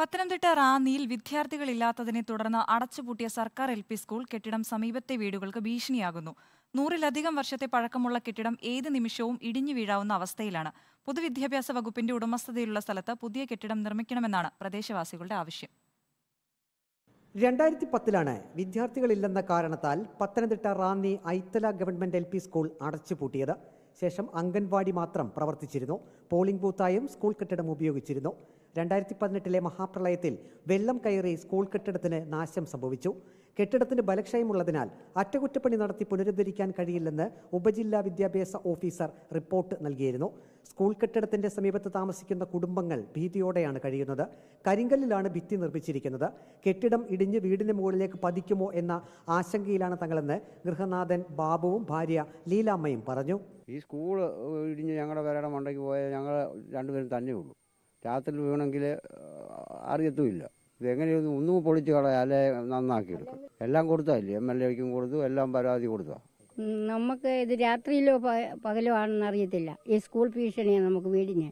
പത്തനംതിട്ട റാന്നിയിൽ വിദ്യാർത്ഥികളില്ലാത്തതിനെ തുടർന്ന് അടച്ചുപൂട്ടിയ സർക്കാർ L P school കെട്ടിടം സമീപത്തെ വീടുകൾക്ക് ഭീഷണിയാകുന്നു നൂറിലധികം വർഷത്തെ പഴക്കമുള്ള കെട്ടിടം ഏത് നിമിഷവും ഇടിഞ്ഞു വീഴാവുന്ന അവസ്ഥയിലാണ് പൊതുവിദ്യാഭ്യാസ വകുപ്പിന്റെ ഉടമസ്ഥതയിലുള്ള സ്ഥലത്ത് പുതിയ കെട്ടിടം നിർമ്മിക്കണമെന്നാണ് പ്രദേശവാസികളുടെ ആവശ്യം രണ്ടായിരത്തി പത്തിലാണ് വിദ്യാർത്ഥികളില്ലെന്ന കാരണത്താൽ Pathanamthitta Ranni Aithala government L school അടച്ചുപൂട്ടിയത് ശേഷം അംഗൻവാടി മാത്രം പ്രവർത്തിച്ചിരുന്നു പോളിംഗ് ബൂത്തായും സ്കൂൾ കെട്ടിടം ഉപയോഗിച്ചിരുന്നു രണ്ടായിരത്തി പതിനെട്ടിലെ മഹാപ്രളയത്തിൽ വെള്ളം കയറി സ്കൂൾ കെട്ടിടത്തിന് നാശം സംഭവിച്ചു കെട്ടിടത്തിന് ബലക്ഷയമുള്ളതിനാൽ അറ്റകുറ്റപ്പണി നടത്തി പുനരുദ്ധരിക്കാൻ കഴിയില്ലെന്ന് ഉപജില്ലാ വിദ്യാഭ്യാസ ഓഫീസർ റിപ്പോർട്ട് നൽകിയിരുന്നു സ്കൂൾ കെട്ടിടത്തിന്റെ സമീപത്ത് താമസിക്കുന്ന കുടുംബങ്ങൾ ഭീതിയോടെയാണ് കഴിയുന്നത് കരിങ്കല്ലിലാണ് ഭിത്തി നിർമ്മിച്ചിരിക്കുന്നത് കെട്ടിടം ഇടിഞ്ഞ് വീടിന് മുകളിലേക്ക് പതിക്കുമോ എന്ന ആശങ്കയിലാണ് തങ്ങളെന്ന് ഗൃഹനാഥൻ ബാബുവും ഭാര്യ ലീലാമ്മയും പറഞ്ഞു ഈ സ്കൂൾ ഇടിഞ്ഞ് ഞങ്ങളുടെ പേരുടെ മണ്ടയ്ക്ക് പോയാൽ ഞങ്ങൾ രണ്ടുപേരും തന്നെ ഉള്ളൂ രാത്രി വീണെങ്കിൽ അറിയത്തുമില്ല എങ്ങനെയൊന്നും ഒന്നും പൊളിച്ച് കളയാലേ അല്ലെ നന്നാക്കി എടുക്കും എല്ലാം കൊടുത്തല്ലേ എം എൽ എക്കും കൊടുത്തു എല്ലാം പരാതി കൊടുത്താണ് നമുക്ക് ഇത് രാത്രിയിലോ പകലോ ആണെന്ന് അറിയത്തില്ല ഈ സ്കൂൾ ഭീഷണിയാണ് നമുക്ക് വീടിന്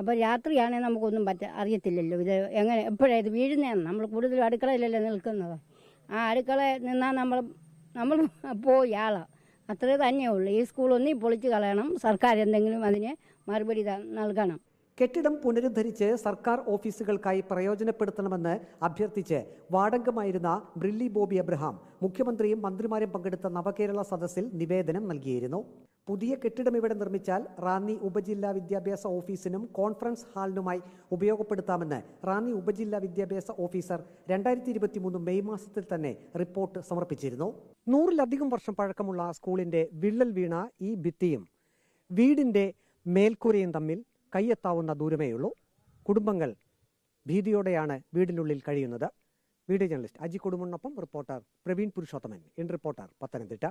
അപ്പോൾ രാത്രിയാണെങ്കിൽ നമുക്കൊന്നും പറ്റ അറിയത്തില്ലല്ലോ ഇത് എങ്ങനെ എപ്പോഴാണ് ഇത് വീഴുന്നതാണ് നമ്മൾ കൂടുതലും അടുക്കളയിലല്ലേ നിൽക്കുന്നത് ആ അടുക്കളയിൽ നിന്നാൽ നമ്മൾ നമ്മൾ പോയി ആളാണ് അത്രേ തന്നെയുള്ളൂ ഈ സ്കൂളൊന്നും പൊളിച്ച് കളയണം സർക്കാർ എന്തെങ്കിലും അതിന് മറുപടി നൽകണം കെട്ടിടം പുനരുദ്ധരിച്ച് സർക്കാർ ഓഫീസുകൾക്കായി പ്രയോജനപ്പെടുത്തണമെന്ന് അഭ്യർത്ഥിച്ച് വാടകമായിരുന്ന ബ്രില്ലി ബോബി അബ്രഹാം മുഖ്യമന്ത്രിയും മന്ത്രിമാരും പങ്കെടുത്ത നവകേരള സദസ്സിൽ നിവേദനം നൽകിയിരുന്നു പുതിയ കെട്ടിടം ഇവിടെ നിർമ്മിച്ചാൽ റാന്നി ഉപജില്ലാ വിദ്യാഭ്യാസ ഓഫീസിനും കോൺഫറൻസ് ഹാളിനുമായി ഉപയോഗപ്പെടുത്താമെന്ന് റാന്നി ഉപജില്ലാ വിദ്യാഭ്യാസ ഓഫീസർ രണ്ടായിരത്തി ഇരുപത്തിമൂന്ന് മെയ് മാസത്തിൽ തന്നെ റിപ്പോർട്ട് സമർപ്പിച്ചിരുന്നു നൂറിലധികം വർഷം പഴക്കമുള്ള സ്കൂളിന്റെ വിള്ളൽ വീണ ഈ ഭിത്തിയും വീടിന്റെ മേൽക്കൂരയും തമ്മിൽ ദൂരമേ ദൂരമേയുള്ളൂ കുടുംബങ്ങൾ ഭീതിയോടെയാണ് വീടിനുള്ളിൽ കഴിയുന്നത് വീഡിയോ ജേർണലിസ്റ്റ് അജി കൊടുമുണ്ണൊപ്പം reporter Praveen Purushothaman in reporter Pathanamthitta